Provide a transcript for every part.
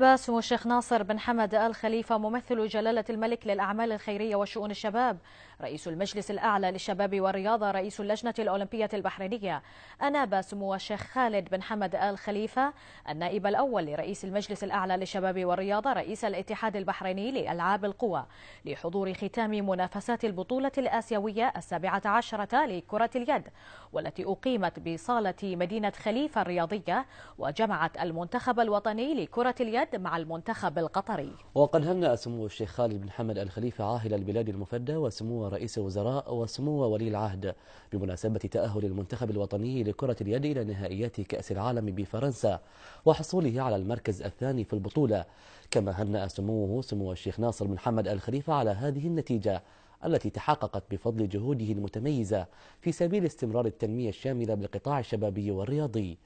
نائب سمو الشيخ ناصر بن حمد آل خليفة ممثل جلالة الملك للأعمال الخيرية وشؤون الشباب رئيس المجلس الأعلى للشباب والرياضة رئيس اللجنة الأولمبية البحرينية أناب سمو الشيخ خالد بن حمد آل خليفة النائب الأول لرئيس المجلس الأعلى للشباب والرياضة رئيس الاتحاد البحريني لألعاب القوى لحضور ختام منافسات البطولة الآسيوية السابعة عشرة لكرة اليد والتي أقيمت بصالة مدينة خليفة الرياضية وجمعت المنتخب الوطني لكرة اليد الوداد مع المنتخب القطري وقد هنأ سمو الشيخ خالد بن حمد الخليفة عاهل البلاد المفدى وسمو رئيس الوزراء وسمو ولي العهد بمناسبة تأهل المنتخب الوطني لكرة اليد إلى نهائيات كأس العالم بفرنسا وحصوله على المركز الثاني في البطولة كما هنأ سموه سمو الشيخ ناصر بن حمد الخليفة على هذه النتيجة التي تحققت بفضل جهوده المتميزة في سبيل استمرار التنمية الشاملة بالقطاع الشبابي والرياضي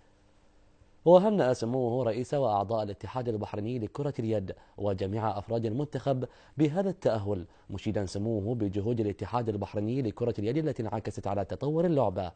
وهنأ سموه رئيس وأعضاء الاتحاد البحريني لكرة اليد وجميع أفراد المنتخب بهذا التأهل مشيدا سموه بجهود الاتحاد البحريني لكرة اليد التي انعكست على تطور اللعبة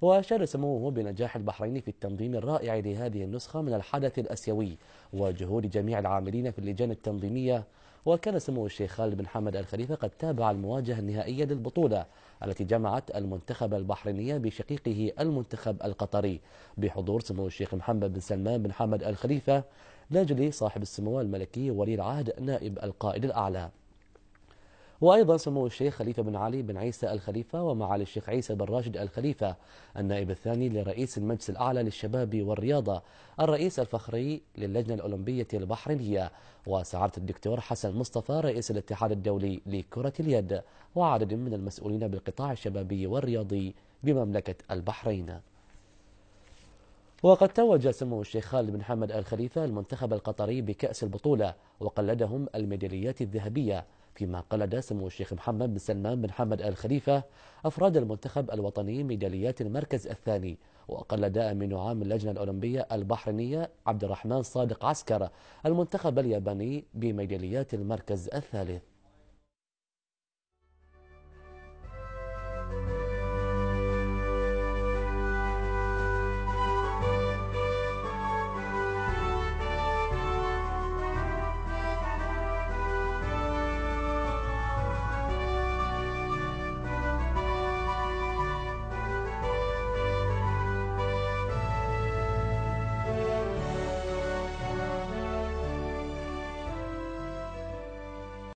وأشار سموه بنجاح البحرين في التنظيم الرائع لهذه النسخة من الحدث الأسيوي وجهود جميع العاملين في اللجان التنظيمية وكان سمو الشيخ خالد بن حمد الخليفة قد تابع المواجهة النهائية للبطولة التي جمعت المنتخب البحريني بشقيقه المنتخب القطري بحضور سمو الشيخ محمد بن سلمان بن حمد الخليفة ناجلي صاحب السمو الملكي ولي العهد نائب القائد الأعلى وأيضا سمو الشيخ خليفة بن علي بن عيسى الخليفة ومعالي الشيخ عيسى بن راشد الخليفة النائب الثاني لرئيس المجلس الأعلى للشباب والرياضة الرئيس الفخري للجنة الأولمبية البحرينية وسعادة الدكتور حسن مصطفى رئيس الاتحاد الدولي لكرة اليد وعدد من المسؤولين بالقطاع الشبابي والرياضي بمملكة البحرين وقد توج سمو الشيخ خالد بن حمد الخليفة المنتخب القطري بكأس البطولة وقلدهم الميداليات الذهبية فيما قلد سمو الشيخ محمد بن سلمان بن حمد آل خليفة أفراد المنتخب الوطني ميداليات المركز الثاني وقلد أمين عام اللجنة الأولمبية البحرينية عبد الرحمن صادق عسكر المنتخب الياباني بميداليات المركز الثالث